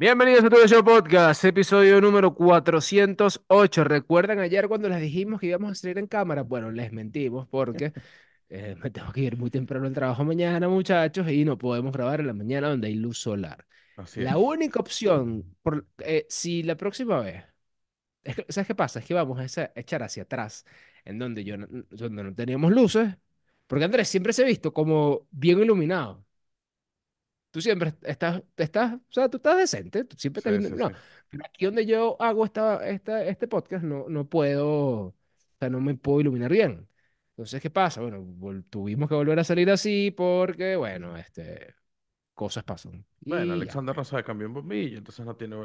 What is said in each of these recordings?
Bienvenidos a tu Show Podcast, episodio número 408. ¿Recuerdan ayer cuando les dijimos que íbamos a salir en cámara? Bueno, les mentimos porque eh, me tengo que ir muy temprano al trabajo mañana, muchachos, y no podemos grabar en la mañana donde hay luz solar. la única opción, eh, si la próxima vez, ¿sabes qué pasa? Es que vamos a, echar hacia atrás, en donde, yo, donde no teníamos luces, porque Andrés siempre se ha visto como bien iluminado tú siempre estás, estás, o sea, tú estás decente, tú siempre aquí donde yo hago esta, esta, este podcast no, no puedo, o sea, no me puedo iluminar bien. Entonces, ¿qué pasa? Bueno, tuvimos que volver a salir así porque, bueno, este, cosas pasan. Bueno, Alexander no pues. sabe cambiar bombillo, entonces no tiene...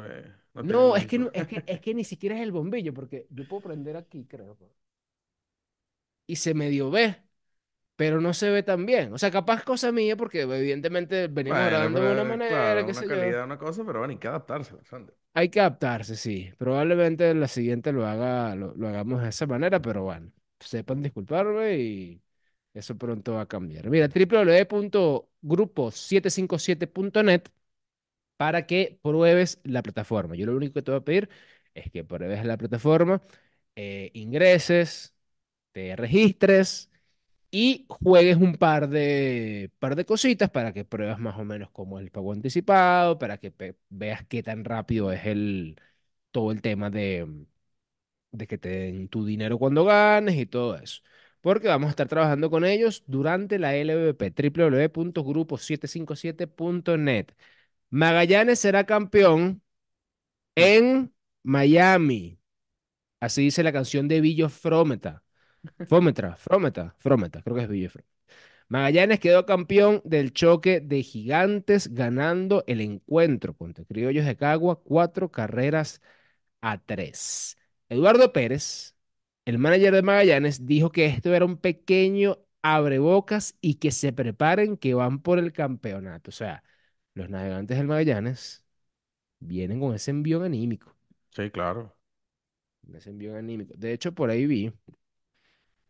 no, es, que, es, que, es que ni siquiera es el bombillo, porque yo puedo prender aquí, creo. Pues. Y se medio ve, pero no se ve tan bien. O sea, capaz cosa mía, porque evidentemente venimos grabando de una manera, claro, se una calidad, una cosa, pero bueno, hay que adaptarse, Hay que adaptarse, sí. Probablemente la siguiente lo haga, lo, hagamos de esa manera, pero bueno, sepan disculparme y eso pronto va a cambiar. Mira, www.grupo757.net para que pruebes la plataforma. Yo lo único que te voy a pedir es que pruebes la plataforma, eh, ingreses, te registres y juegues un par de, par de cositas para que pruebas más o menos cómo es el pago anticipado, para que veas qué tan rápido es el, todo el tema de, de que te den tu dinero cuando ganes y todo eso. Porque vamos a estar trabajando con ellos durante la LVP, www.grupo757.net. Magallanes será campeón en Miami. Así dice la canción de Billo Frometa. Fómetra, Frometa, Frometa, creo que es Villefro. Magallanes quedó campeón del choque de gigantes ganando el encuentro contra Criollos de Cagua, cuatro carreras a tres. Eduardo Pérez, el manager de Magallanes, dijo que esto era un pequeño abrebocas y que se preparen que van por el campeonato. O sea, los navegantes del Magallanes vienen con ese envío anímico. Sí, claro. Ese envío anímico. De hecho, por ahí vi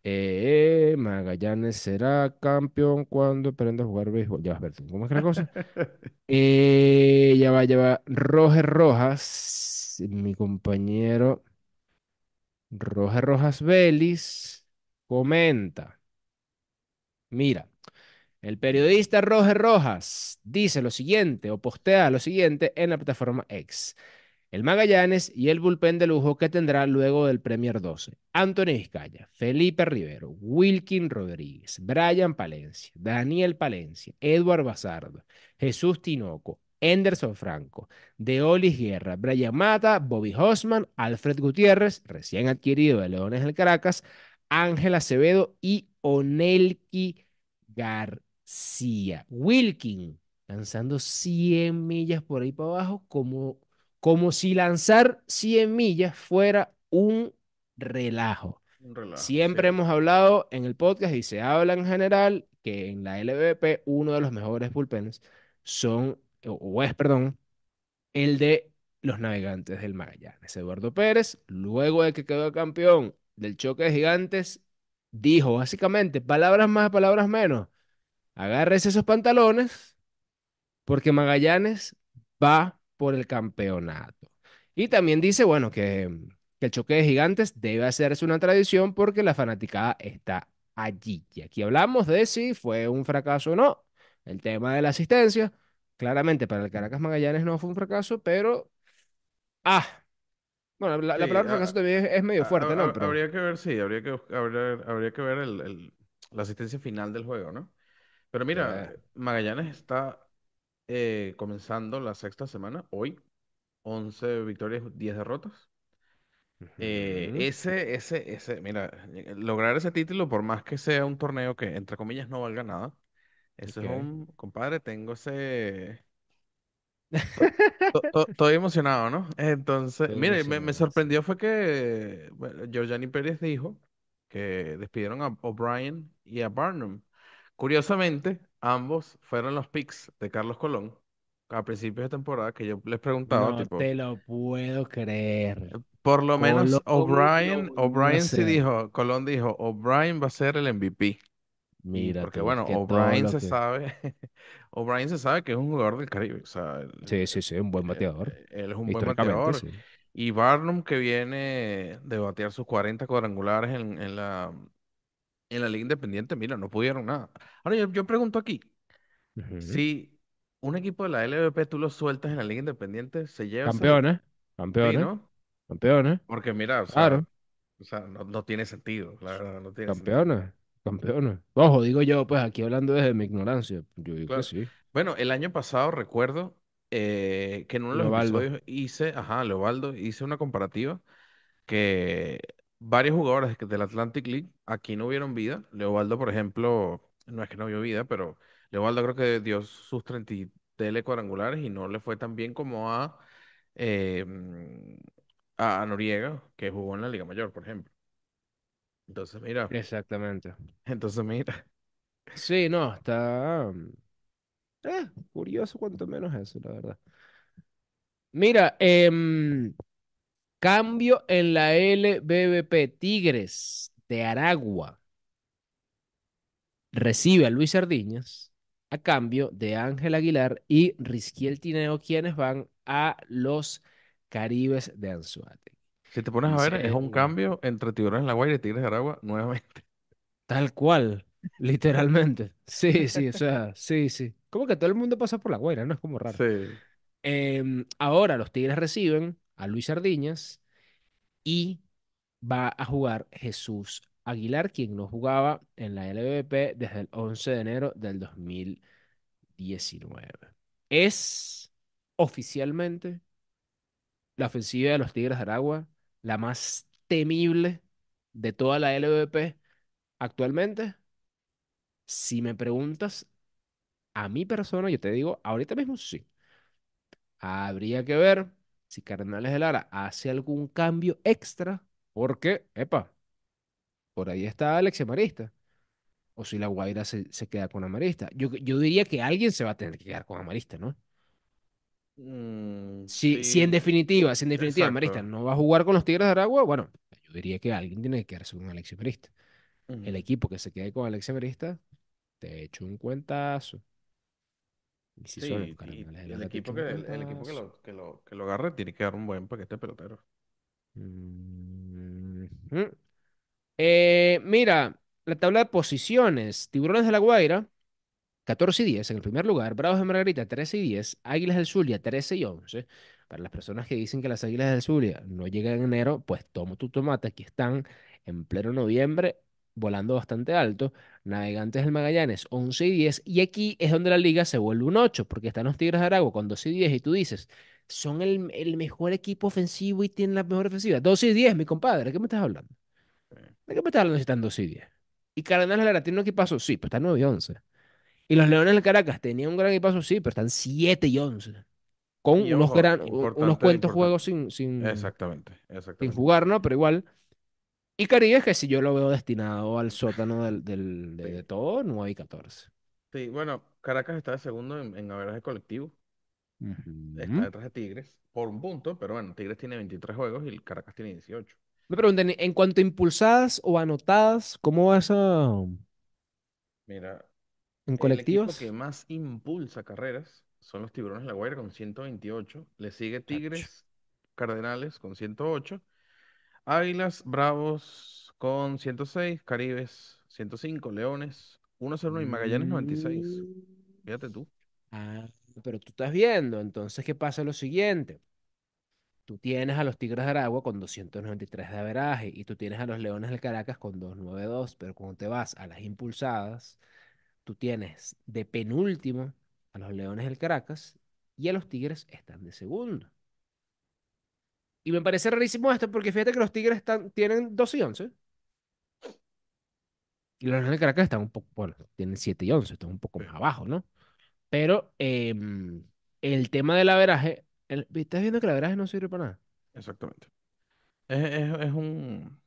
eh, eh, Magallanes será campeón cuando aprenda a jugar béisbol. Ya vas a ver, ¿cómo es que la cosa? Eh, ya va, a llevar Roger Rojas, mi compañero Roger Rojas Vélez, comenta. Mira, el periodista Roger Rojas dice lo siguiente o postea lo siguiente en la plataforma X el Magallanes y el bullpen de lujo que tendrá luego del Premier 12. Antonio Vizcaya, Felipe Rivero, Wilkin Rodríguez, Brian Palencia, Daniel Palencia, Edward Bazardo, Jesús Tinoco, Anderson Franco, Deolis Guerra, Brian Mata, Bobby Hosman, Alfred Gutiérrez, recién adquirido de Leones del Caracas, Ángel Acevedo y Onelki García. Wilkin lanzando 100 millas por ahí para abajo como como si lanzar 100 millas fuera un relajo. Siempre hemos hablado en el podcast y se habla en general que en la LVP uno de los mejores bullpens son, o es, perdón, el de los navegantes del Magallanes. Eduardo Pérez, luego de que quedó campeón del choque de gigantes, dijo básicamente, palabras más, palabras menos, agárrese esos pantalones porque Magallanes va por el campeonato. Y también dice, bueno, mm, que, el choque de gigantes debe hacerse una tradición porque la fanaticada está allí. Y aquí hablamos de si fue un fracaso o no. El tema de la asistencia, claramente para el Caracas Magallanes no fue un fracaso, pero... Ah, bueno, la, palabra fracaso también es, medio fuerte, ¿no? Habría que ver, sí, habría que, habría que ver el, la asistencia final del juego, ¿no? Pero mira, Magallanes está eh, comenzando la sexta semana, hoy, 11 victorias, 10 derrotas. Eh, ese, ese, ese, mira, eh, lograr ese título, por más que sea un torneo que, entre comillas, no valga nada, eso es un, compadre, tengo ese... Estoy emocionado, ¿no? Entonces, mire, me, sorprendió fue que bueno, Pérez dijo que despidieron a O'Brien y a Barnum. Curiosamente, ambos fueron los picks de Carlos Colón a principios de temporada que yo les preguntaba. No te lo puedo creer. Por lo menos O'Brien, O'Brien sí dijo, Colón dijo, O'Brien va a ser el MVP. Mira. Porque bueno, O'Brien se sabe, O'Brien se sabe que es un jugador del Caribe. O sí, sí, sí, un buen eh, bateador. Eh, él, es un buen bateador. Y Barnum que viene de batear sus 40 cuadrangulares en la en la liga independiente, mira, no pudieron nada. Ahora yo, pregunto aquí, si un equipo de la LVP tú lo sueltas en la liga independiente, se lleva... Campeones, campeones. Campeones. Porque mira, o sea, claro. o sea no, tiene sentido, no tiene Campeones. Campeones. Ojo, digo yo, pues aquí hablando desde mi ignorancia, yo digo que sí. Bueno, el año pasado recuerdo eh, que en uno de los hice, ajá, Leobaldo, hice una comparativa que varios jugadores del Atlantic League aquí no vieron vida. Leobaldo, por ejemplo, no es que no vio vida, pero Leobaldo creo que dio sus 30 tele cuadrangulares y no le fue tan bien como a, em, a Noriega, que jugó en la Liga Mayor, por ejemplo. Entonces, mira, Exactamente. entonces mira. Sí, no, está... eh, curioso cuanto menos eso, la verdad. Mira, eh. Cambio en la LBBP. Tigres de Aragua recibe a Luis Sardiñas a cambio de Ángel Aguilar y Rizquiel Tineo, quienes van a los Caribes de Anzuate. Si te pones a ver, es un cambio entre Tigres de la Guaira y Tigres de Aragua nuevamente. Tal cual, literalmente. Sí, sí, o sea, sí, sí. Como que todo el mundo pasa por la Guaira, ¿no? Es como raro. Em, ahora los Tigres reciben a Luis Sardiñas y va a jugar Jesús Aguilar, quien no jugaba en la LVP desde el 11 de enero del 2019. Es oficialmente la ofensiva de los Tigres de Aragua la más temible de toda la LVP actualmente. Si me preguntas a mi persona, yo te digo ahorita mismo sí. Habría que ver si Cardenales de Lara hace algún cambio extra, porque, epa, por ahí está Alex Amarista. O si la Guaira se, queda con Amarista. Yo, diría que alguien se va a tener que quedar con Amarista, ¿no? Mm, si, en definitiva, si en definitiva Amarista no va a jugar con los Tigres de Aragua, bueno, yo diría que alguien tiene que quedarse con Alex Marista. El equipo que se quede con Alex Amarista, te hecho un cuentazo el, equipo que, el, equipo que, lo, agarre tiene que dar un buen paquete pelotero. Mm, eh, mira, la tabla de posiciones. Tiburones de la Guaira, 14 y 10 en el primer lugar. Bravos de Margarita, 13 y 10. Águilas del Zulia, 13 y 11. Para las personas que dicen que las Águilas del Zulia no llegan en enero, pues tomo tu tomate. Aquí están en pleno noviembre volando bastante alto. Navegantes del Magallanes 11 y 10. Y aquí es donde la liga se vuelve un 8, porque están los Tigres de Aragua con 12 y 10 y tú dices, son el, el mejor equipo ofensivo y tienen la mejor ofensiva. 12 y 10, mi compadre, ¿de qué me estás hablando? ¿De qué me estás hablando si están 12 y 10? ¿Y la Lara tiene un equipazo? Sí, pero están 9 y 11. ¿Y los Leones del Caracas tenían un gran equipazo? Sí, pero están 7 y 11 con unos, cuantos cuentos juegos sin, sin jugar, ¿no? Pero igual y Caribe, que si yo lo veo destinado al sótano de, todo, 9 y 14. Sí, bueno, Caracas está de segundo en, en averaje colectivo. Está detrás de Tigres, por un punto, pero bueno, Tigres tiene 23 juegos y Caracas tiene 18. Me preguntan, en cuanto a impulsadas o anotadas, ¿cómo vas a...? Mira, en colectivos. El que más impulsa carreras son los Tiburones de la Guaira con 128. Le sigue Tigres, Cardenales con 108 Águilas, Bravos con 106, Caribes 105, Leones 101 y Magallanes 96. Mm. Fíjate tú. Ah, pero tú estás viendo, entonces, ¿qué pasa lo siguiente? Tú tienes a los Tigres de Aragua con 293 de averaje y tú tienes a los Leones del Caracas con 292, pero cuando te vas a las impulsadas, tú tienes de penúltimo a los Leones del Caracas y a los Tigres están de segundo. Y me parece rarísimo esto porque fíjate que los Tigres están, tienen 12 y 11. Y los de Caracas están un poco, bueno, tienen 7 y 11, están un poco más abajo, ¿no? Pero em, el tema del averaje, estás viendo que el averaje no sirve para nada. Exactamente. Es, un...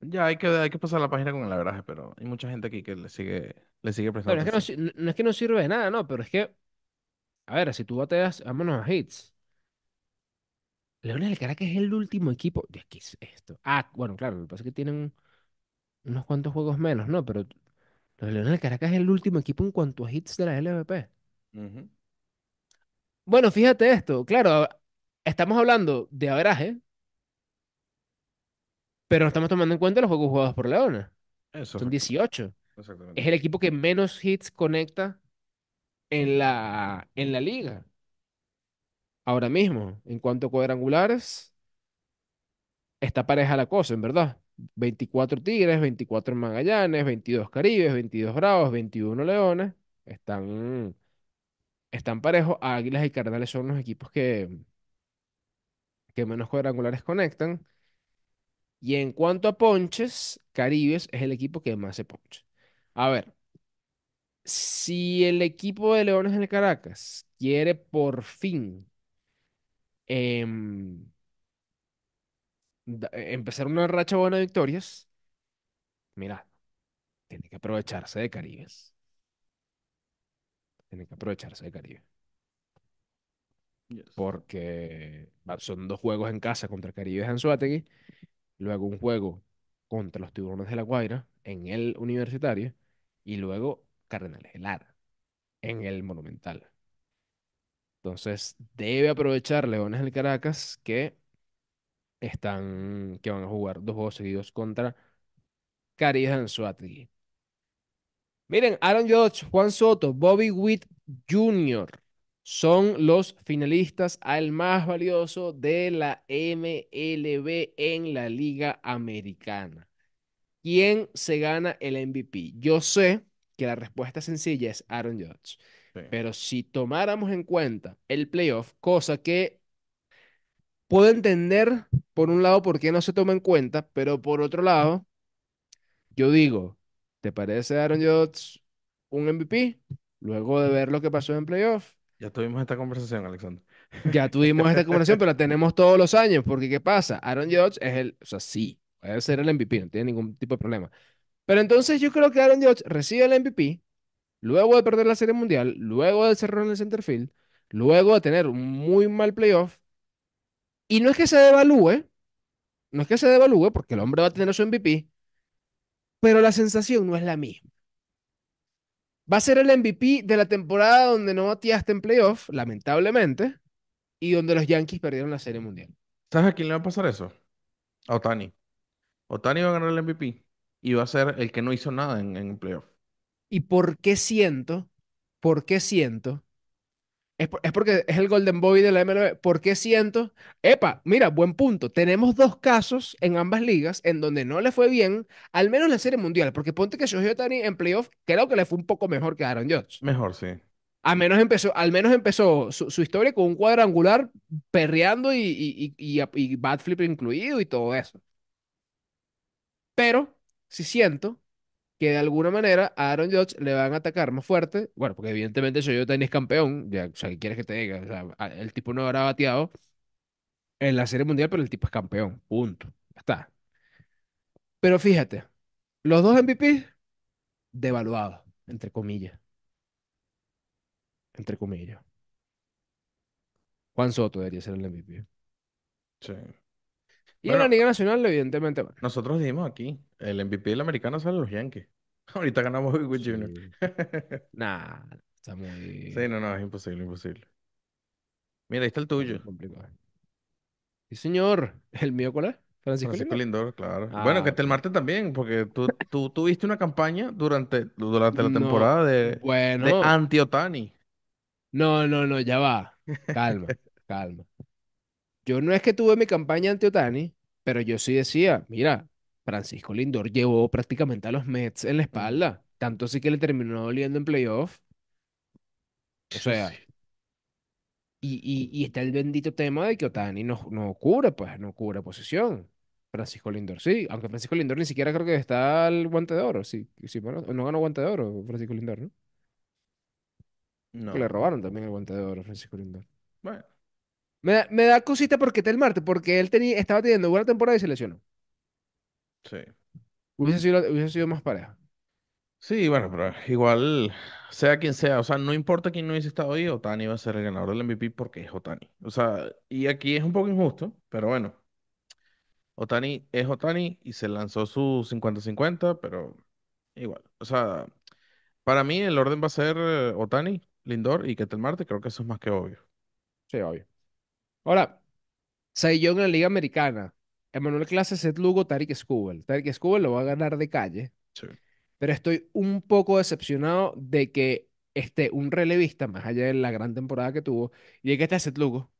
Ya hay que, hay que pasar la página con el averaje, pero hay mucha gente aquí que le sigue, le sigue prestando. Pero no, es que no sirve de nada, no, pero es que, a ver, si tú bateas, vámonos a hits. Leones del Caracas es el último equipo. ¿De qué es esto? Ah, bueno, claro, lo que pasa es que tienen unos cuantos juegos menos, ¿no? Pero los del Caracas es el último equipo en cuanto a hits de la LVP. Bueno, fíjate esto, claro, estamos hablando de averaje, pero no estamos tomando en cuenta los juegos jugados por Leones. Son 18. Es el equipo que menos hits conecta en la, en la liga ahora mismo. En cuanto a cuadrangulares, está pareja la cosa, en verdad. 24 Tigres, 24 Magallanes, 22 Caribes, 22 Bravos, 21 Leones. Están, están parejos. Águilas y Cardenales son los equipos que, que menos cuadrangulares conectan. Y en cuanto a ponches, Caribes es el equipo que más se ponche. A ver, si el equipo de Leones en el Caracas quiere por fin Em, eh, empezar una racha buena de victorias, mira, tiene que aprovecharse de Caribes. Tiene que aprovecharse de Caribe. Porque son dos juegos en casa contra Caribes Anzuategui luego un juego contra los Tiburones de La Guaira en el Universitario y luego Cardenales en el Monumental. Entonces, debe aprovechar Leones del Caracas que están, que van a jugar dos juegos seguidos contra Carihan Anzuategui. Miren, Aaron Judge, Juan Soto, Bobby Witt Jr. son los finalistas al más valioso de la MLB en la Liga Americana. ¿Quién se gana el MVP? Yo sé que la respuesta sencilla es Aaron Judge. Pero si tomáramos en cuenta el playoff, cosa que puedo entender, por un lado, por qué no se toma en cuenta, pero por otro lado, yo digo, ¿te parece Aaron Judge un MVP? Luego de ver lo que pasó en playoff. Ya tuvimos esta conversación, Alexander. Ya tuvimos esta conversación, pero la tenemos todos los años, porque ¿qué pasa? Aaron Judge es el, o sea, sí, puede ser el MVP, no tiene ningún tipo de problema. Pero entonces yo creo que Aaron Judge recibe el MVP luego de perder la Serie Mundial, luego de cerrar en el Field, luego de tener un muy mal playoff, y no es que se devalúe, no es que se devalúe porque el hombre va a tener su MVP, pero la sensación no es la misma. Va a ser el MVP de la temporada donde no bateaste en playoff, lamentablemente, y donde los Yankees perdieron la Serie Mundial. ¿Sabes a quién le va a pasar eso? A Otani. Otani va a ganar el MVP y va a ser el que no hizo nada en, en playoff. ¿Y por qué siento? ¿Por qué siento? Es, porque es el Golden Boy de la MLB. ¿Por qué siento? Epa, mira, buen punto. Tenemos dos casos en ambas ligas en donde no le fue bien, al menos en la Serie Mundial. Porque ponte que Shohei Otani en playoff creo que le fue un poco mejor que Aaron Judge. Mejor, sí. Al menos empezó, al menos empezó su, historia con un cuadrangular perreando y, y, flip incluido y todo eso. Pero, si siento, que de alguna manera a Aaron Judge le van a atacar más fuerte. Bueno, porque evidentemente yo tenis campeón, ya, o sea, ¿qué quieres que te diga? O sea, el tipo no habrá bateado en la Serie Mundial, pero el tipo es campeón, punto. Ya está. Pero fíjate, los dos MVP devaluados, entre comillas. Entre comillas. Juan Soto debería ser el MVP. Sí. Y en la Liga Nacional, evidentemente. Nosotros dijimos aquí, el MVP del americano sale los Yankees. Ahorita ganamos a Jr. nah, está muy... Sí, no, no, es imposible, imposible. Mira, ahí está el tuyo. Sí, señor. ¿El mío cuál es? Francisco, Lindor, claro. Ah, bueno, que esté el martes también, porque tú, tuviste una campaña durante, durante la temporada de, bueno. de anti-Otani. No, no, no, ya va. Calma, calma. Yo no es que tuve mi campaña anti-Otani, pero yo sí decía, mira, Francisco Lindor llevó prácticamente a los Mets en la espalda, tanto así que le terminó doliendo en playoff. O sea, y, está el bendito tema de que Otani no, no cubre, pues, no cubre posición. Francisco Lindor, sí, aunque Francisco Lindor ni siquiera creo que está al guante de oro, sí, bueno, no ganó guante de oro Francisco Lindor, ¿no? No. Que le robaron también el guante de oro a Francisco Lindor. Bueno. Me da, cosita porque Ketel el Marte, porque él tenía, estaba teniendo buena temporada y se lesionó. Sí. Hubiese sido, hubiese sido más pareja. Sí, bueno, pero igual, sea quien sea, o sea, no importa quién no hubiese estado ahí, Otani va a ser el ganador del MVP porque es Otani. O sea, y aquí es un poco injusto, pero bueno. Otani es Otani y se lanzó su 50-50, pero igual. O sea, para mí el orden va a ser eh, Otani, Lindor y Ketel Marte, creo que eso es más que obvio. Sí, obvio. Ahora, yo en la Liga Americana. Emanuel Clase, Seth Lugo, Tarik Skubel. Tarik Skubel lo va a ganar de calle. Pero estoy un poco decepcionado de que esté un relevista, más allá de la gran temporada que tuvo, y de que esté Seth Lugo.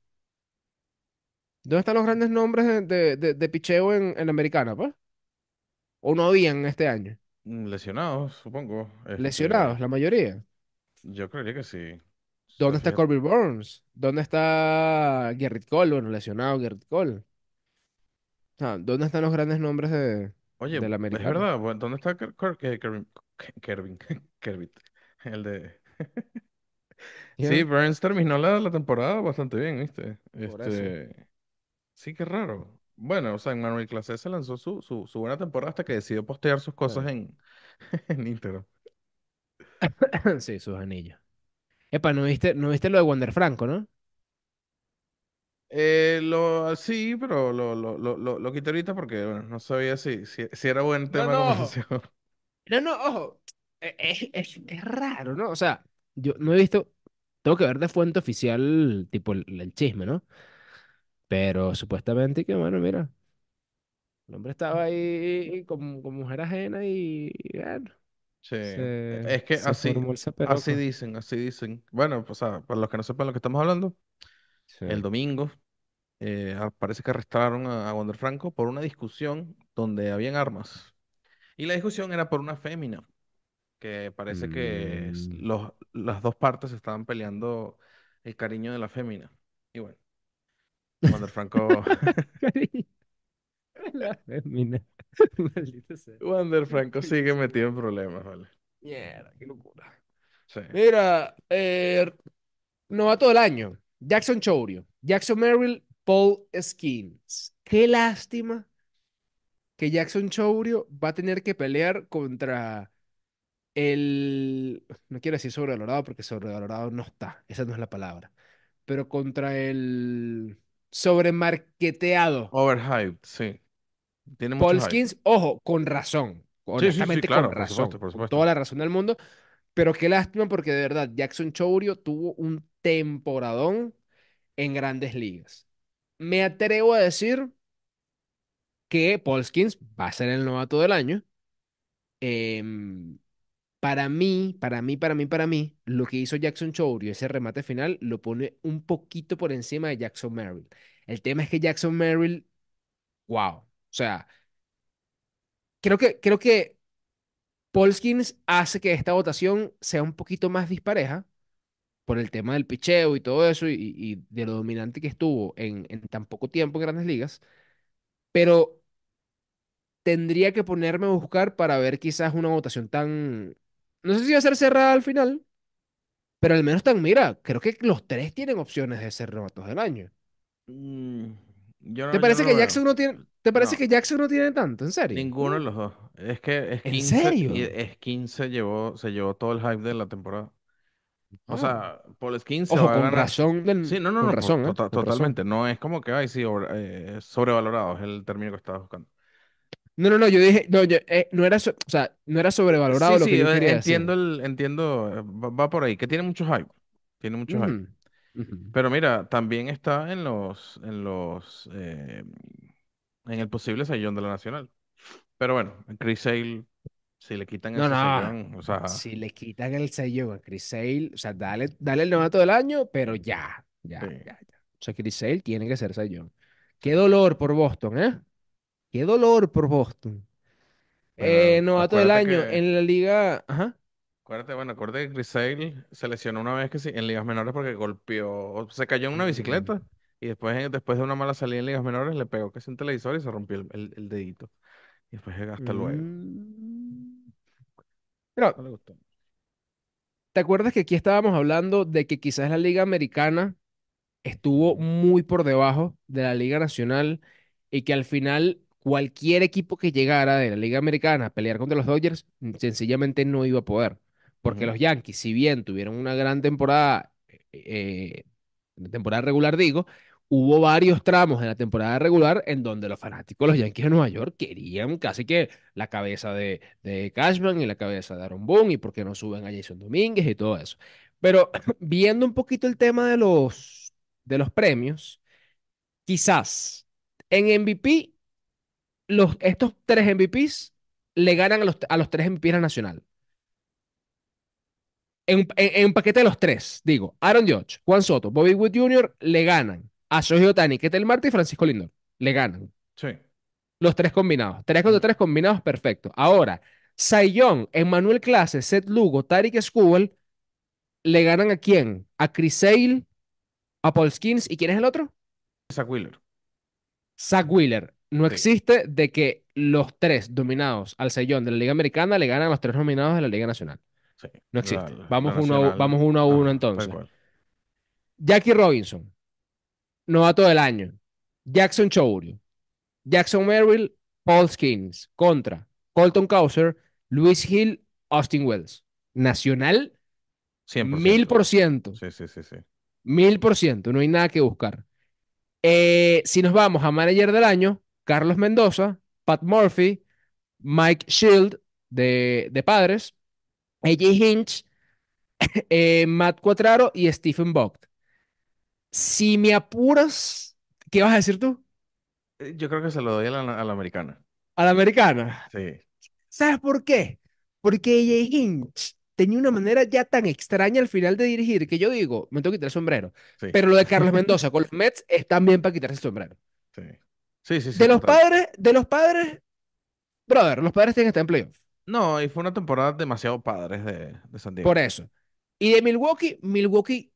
¿Dónde están los grandes nombres de, de, picheo en, Americana, pues? ¿O no habían este año? Mm, lesionados, supongo. Este, lesionados, la mayoría. Yo creería que sí. ¿Dónde está Corby Burns? ¿Dónde está Garrett Cole? Bueno, lesionado Gerrit Cole. ¿dónde están los grandes nombres de, Oye, del es verdad, ¿dónde está eh, el de... Sí, Burns terminó la, temporada bastante bien, ¿viste? Este, sí, qué raro. Bueno, o sea, en Manuel Clase se lanzó su, su, su buena temporada hasta que decidió postear sus cosas en, en Instagram. Sí, sus anillos. Epa, ¿no viste, no viste lo de Wander Franco, no? Eh, lo, sí, pero lo, lo, lo, lo, lo quité ahorita porque bueno, no sabía si, si, era buen tema No, no, ojo. Es, e, es- es raro, ¿no? O sea, yo no he visto. Tengo que ver de fuente oficial, tipo el, el chisme, ¿no? Pero supuestamente que, bueno, mira, el hombre estaba ahí con, con mujer ajena y, Sí. es que así, así dicen, así dicen. Bueno, pues, para los que no sepan lo que estamos hablando, el domingo eh, parece que arrestaron a, Wander Franco por una discusión donde habían armas. Y la discusión era por una fémina, que parece que mm. los, las dos partes estaban peleando el cariño de la fémina. Y bueno, Wander Franco... La Wander Franco sigue metido en problemas, ¿vale? Mierda, qué locura. Sí. Mira, eh, año. Jackson Chourio, Jackson Merrill, Paul Skins. Qué lástima que Jackson Chourio va a tener que pelear contra el. No quiero decir sobrevalorado porque sobrevalorado no está. Esa no es la palabra. Pero contra el sobremarqueteado. Overhyped, sí. Paul Skins, ojo, con razón. Honestamente, con razón. toda la razón del mundo. Pero qué lástima, porque de verdad, Jackson Chourio tuvo un temporadón en grandes ligas. Me atrevo a decir que Polskins va a ser el novato del año. Em, para mí, para mí, para mí, para mí, lo que hizo Jackson Chourio, ese remate final, lo pone un poquito por encima de Jackson Merrill. El tema es que Jackson Merrill, wow, o sea, creo que, creo que Polskins hace que esta votación sea un poquito más dispareja por el tema del picheo y todo eso y, de lo dominante que estuvo en, tan poco tiempo en grandes ligas, pero tendría que ponerme a buscar para ver quizás una votación tan, no sé si va a ser cerrada al final, pero al menos tan, mira, creo que los tres tienen opciones de ser novatos del año. Mm. ¿Te parece, que, Jackson no tiene, ¿te parece que no tiene tanto? ¿En serio? Ninguno de los dos. Es que Skin, Se, llevó, se llevó todo el hype de la temporada. O sea, ah. por Skin se va a con razón. Sí, no, no, no. ¿eh? totalmente. No es como que, ay, sí, eh, sobrevalorado es el término que estaba buscando. No, no, no, yo dije, no, eh, no era, o sea, no era sobrevalorado lo que yo quería entiendo El, entiendo, va, por ahí, que tiene mucho hype, tiene mucho hype. Pero mira, también está en los, en los, eh, en el posible sellón de la Nacional. Pero bueno, Chris Sale, si le quitan el ese Si le quitan el sello a Chris o sea, dale, el novato del año, pero ya, ya, ya, ya. O sea, Chris Sale tiene que ser sellón. Qué dolor por Boston, ¿eh? Qué dolor por Boston. Eh, novato del año en la liga. Ajá. Acuérdate, bueno, acuérdate que Grisail se lesionó una vez que sí, en ligas menores porque golpeó, se cayó en una mm. bicicleta y después, eh, después de una mala salida en ligas menores le pegó que es un televisor y se rompió el, dedito. Y después eh, hasta luego. Mm. Pero, No le gustó. ¿te acuerdas que aquí estábamos hablando de que quizás la Liga Americana estuvo muy por debajo de la Liga Nacional y que al final cualquier equipo que llegara de la Liga Americana a pelear contra los Dodgers mm, sencillamente no iba a poder? Porque los Yankees, si bien tuvieron una gran temporada, eh, temporada regular digo, hubo varios tramos en la temporada regular en donde los fanáticos de los Yankees de Nueva York querían casi que la cabeza de, Cashman y la cabeza de Aaron Boone y por qué no suben a Jason Domínguez y todo eso. Pero viendo un poquito el tema de los, de los premios, quizás en MVP, los, estos tres MVPs le ganan a los, a los tres MVPs nacional en, un paquete de los tres, digo, Aaron Judge, Juan Soto, Bobby Wood Jr. le ganan a Sergio Tani, Ketel Marte y Francisco Lindor. Le ganan. Sí. Los tres combinados. Tres contra tres combinados, perfecto. Ahora, Sayon, Emmanuel Clase, Seth Lugo, Tarik Skubal, ¿le ganan a quién? A Chris Sale, a Paul Skins, ¿y quién es el otro? Zach Wheeler. Zach Wheeler. No existe de que los tres dominados al Sayon de la Liga Americana le ganan a los tres nominados de la Liga Nacional no existe. vamos, uno, vamos uno a uno entonces. Jackie Robinson, novato del año. Jackson Chourio, Jackson Merrill, Paul Skins. Contra Colton Cowser, Luis Hill, Austin Wells. Nacional, mil por ciento. Sí, sí, sí, sí. Mil por ciento, no hay nada que buscar. Eh, si nos vamos a manager del año, Carlos Mendoza, Pat Murphy, Mike Shield de, de Padres, AJ Hinch, eh, Matt Cuatraro y Stephen Vogt. Si me apuras, ¿qué vas a decir tú? Eh, yo creo que se lo doy a la, americana. ¿A la americana? Sí. ¿Sabes por qué? Porque AJ Hinch tenía una manera ya tan extraña al final de dirigir que yo digo, me tengo que quitar el sombrero. Pero lo de Carlos Mendoza con los Mets es también para quitarse el sombrero. Sí. Sí, sí, De los padres, de los padres, brother, los padres tienen que estar en playoff. No, y fue una temporada demasiado padre de, de San Diego. Por eso. Y de Milwaukee, Milwaukee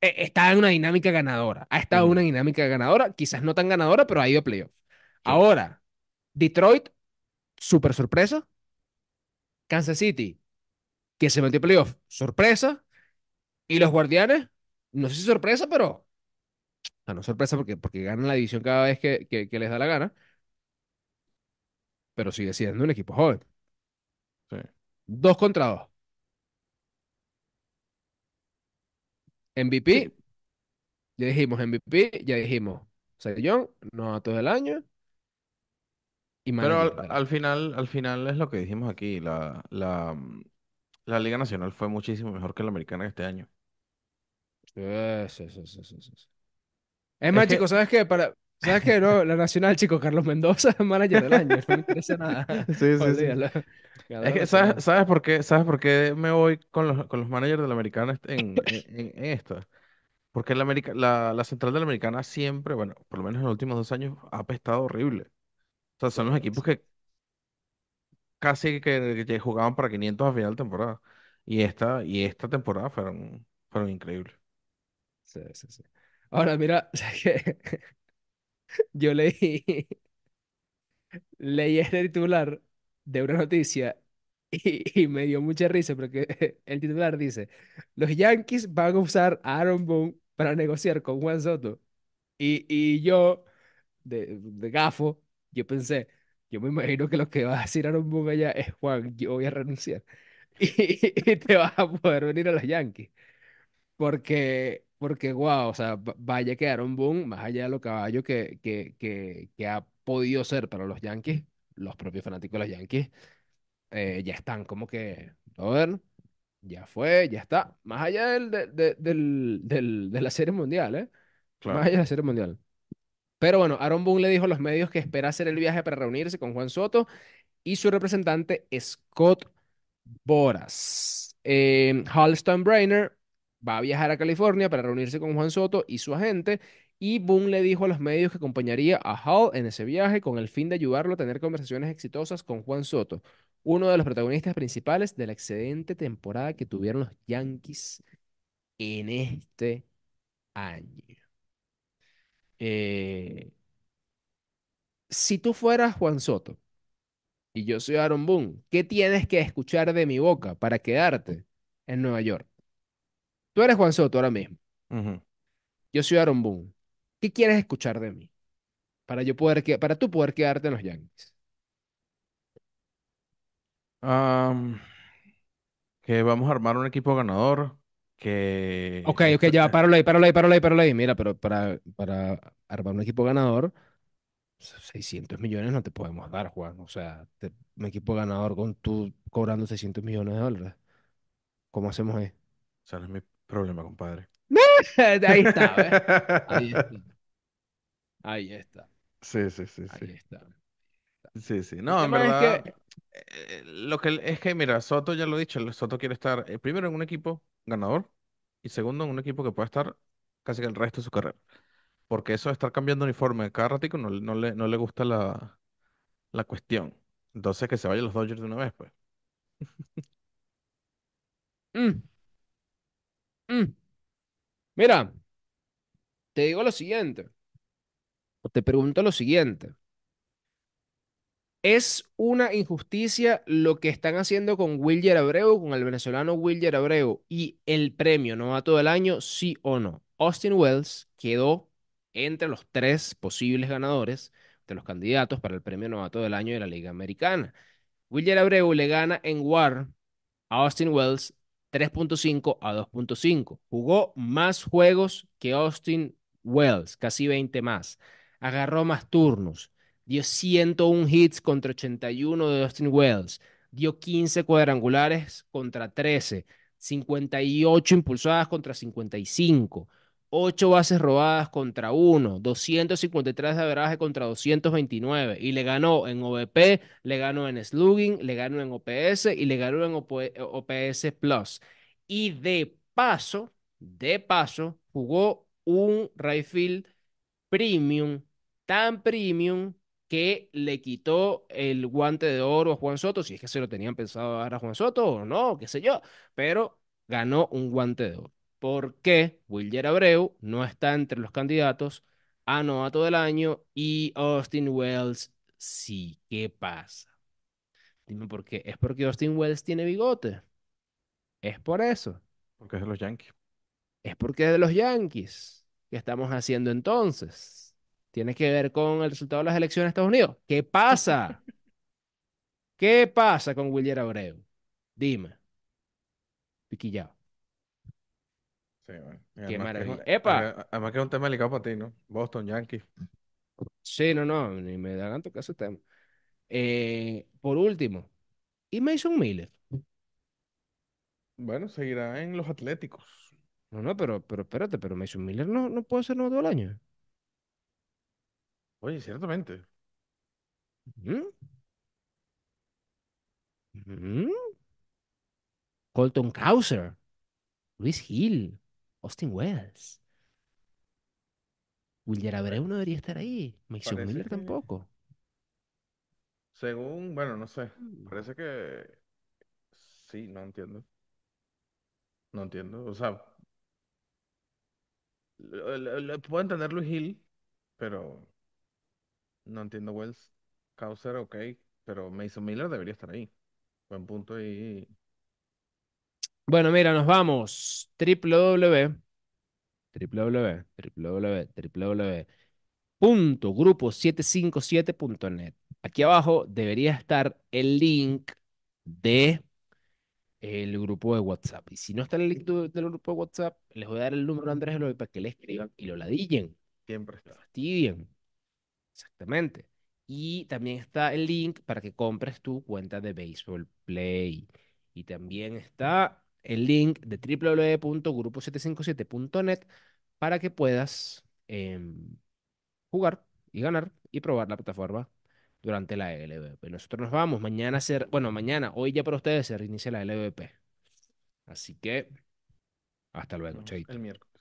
eh, está en una dinámica ganadora. Ha estado en una dinámica ganadora, quizás no tan ganadora, pero ha ido a playoffs. Ahora, Detroit, súper sorpresa. Kansas City, que se metió a playoffs, sorpresa. Y los Guardianes, no sé si sorpresa, pero. O no sorpresa porque, porque ganan la división cada vez que, que, que les da la gana. Pero sigue siendo un equipo joven. Dos contra dos. MVP, ya dijimos MVP, ya dijimos No a todo el año y Pero al, final, al final es lo que dijimos aquí, la, la, Liga Nacional fue muchísimo mejor que la americana este año. Sí, sí, sí, sí, sí, Es más, chicos, ¿sabes qué? Para, ¿Sabes qué? No, la Nacional, chico, Carlos Mendoza, manager del año, no me interesa nada. Sí, sí, ¿sabes, por qué, ¿Sabes por qué me voy con los, con los managers de la Americana en, en, esta? Porque la, américa la, la, central de la Americana siempre, bueno, por lo menos en los últimos dos años, ha apestado horrible. O sea, son los equipos que casi que, que jugaban para 500 a final de temporada. Y esta, y esta temporada fueron, fueron increíbles. Sí, sí, sí. Ahora, mira, o que yo leí, leí este titular de una noticia y, me dio mucha risa porque el titular dice, los Yankees van a usar a Aaron Boone para negociar con Juan Soto. Y, y yo, de, de gafo, yo pensé, yo me imagino que lo que va a decir Aaron Boone allá es, Juan, yo voy a renunciar. Y, y te vas a poder venir a los Yankees. Porque porque guau, o sea, vaya que Aaron Boone, más allá de lo caballo que, que, ha podido ser para los Yankees, los propios fanáticos de los Yankees, eh, ya están como que, a ver, ya fue, ya está, más allá del, de, del, del, de la serie mundial, ¿eh? Claro. Más allá de la serie mundial. Pero bueno, Aaron Boone le dijo a los medios que espera hacer el viaje para reunirse con Juan Soto y su representante Scott Boras. Eh, Halston Brainer va a viajar a California para reunirse con Juan Soto y su agente. Y Boone le dijo a los medios que acompañaría a Hall en ese viaje con el fin de ayudarlo a tener conversaciones exitosas con Juan Soto, uno de los protagonistas principales de la excedente temporada que tuvieron los Yankees en este año. Eh, si tú fueras Juan Soto y yo soy Aaron Boone, ¿qué tienes que escuchar de mi boca para quedarte en Nueva York? Tú eres Juan Soto ahora mismo. Yo soy Aaron Boone. ¿Qué quieres escuchar de mí? Para, yo poder, para tú poder quedarte en los Yankees. que vamos a armar un equipo ganador. Que... Ok, ok, ya, eh, páralo ahí, páralo ahí, páralo ahí, Mira, pero para, para armar un equipo ganador, 600 millones no te podemos dar, Juan. O sea, un equipo ganador con tú cobrando 600 millones de dólares. ¿Cómo hacemos ahí? mi Problema, compadre. Ahí está, Ahí está. Sí, sí, sí, Ahí está. Sí, sí. No, en verdad. que... Eh, lo que es que, mira, Soto ya lo he dicho, Soto quiere estar eh, primero en un equipo ganador y segundo en un equipo que pueda estar casi que el resto de su carrera. Porque eso de estar cambiando uniforme cada ratico no, le, gusta la, cuestión. Entonces que se vayan los Dodgers de una vez, pues. Mm. Mm. Mira, te digo lo siguiente, o te pregunto lo siguiente. ¿Es una injusticia lo que están haciendo con Wilger Abreu, con el venezolano Wilger Abreu, y el premio novato del año, sí o no? Austin Wells quedó entre los tres posibles ganadores de los candidatos para el premio novato del año de la Liga Americana. Wilger Abreu le gana en War a Austin Wells 3.5 a 2.5. Jugó más juegos que Austin Wells, casi 20 más. Agarró más turnos. Dio 101 hits contra 81 de Austin Wells. Dio 15 cuadrangulares contra 13. 58 impulsadas contra 55. 8 bases robadas contra 1, 253 de averaje contra 229 y le ganó en OVP, le ganó en slugging, le ganó en OPS y le ganó en OPS Plus. Y de paso, de paso, jugó un Rayfield premium, tan premium que le quitó el guante de oro a Juan Soto, si es que se lo tenían pensado dar a Juan Soto o no, qué sé yo, pero ganó un guante de oro por qué William Abreu no está entre los candidatos a todo del Año y Austin Wells sí. ¿Qué pasa? Dime por qué. Es porque Austin Wells tiene bigote. Es por eso. Porque es de los Yankees. Es porque es de los Yankees. ¿Qué estamos haciendo entonces? Tiene que ver con el resultado de las elecciones de Estados Unidos. ¿Qué pasa? ¿Qué pasa con William Abreu? Dime. Piquillado. Sí, Además que es un tema delicado para ti, ¿no? Boston, Yankees. Sí, no, no, ni me hagan tanto ese tema. Eh, por último, ¿y Mason Miller? Bueno, seguirá en los Atléticos. No, no, pero, pero espérate, pero Mason Miller no, no puede ser nuevo el año. Oye, ciertamente. Colton Causer, Luis Hill, Austin Wells. William Abreu no debería estar ahí. Mason Miller tampoco. Según, bueno, no sé. Mm. Parece que sí, no entiendo. No entiendo. O sea, puedo entender Luis Hill, pero no entiendo Wells. Causer, ok, pero Mason Miller debería estar ahí. Buen punto ahí bueno, mira, nos vamos. www. www. www. www. grupo 757.net. Aquí abajo debería estar el link de el grupo de WhatsApp. Y si no está el link del grupo de WhatsApp, les voy a dar el número de Andrés López para que le escriban y lo ladillen. Siempre está. Lo fastidien. Exactamente. Y también está el link para que compres tu cuenta de Baseball Play. Y también está el link de www.grupo757.net para que puedas em, jugar y ganar y probar la plataforma durante la LVP. Nosotros nos vamos mañana a ser, bueno, mañana, hoy ya para ustedes se reinicia la LVP. Así que hasta luego, no, El miércoles.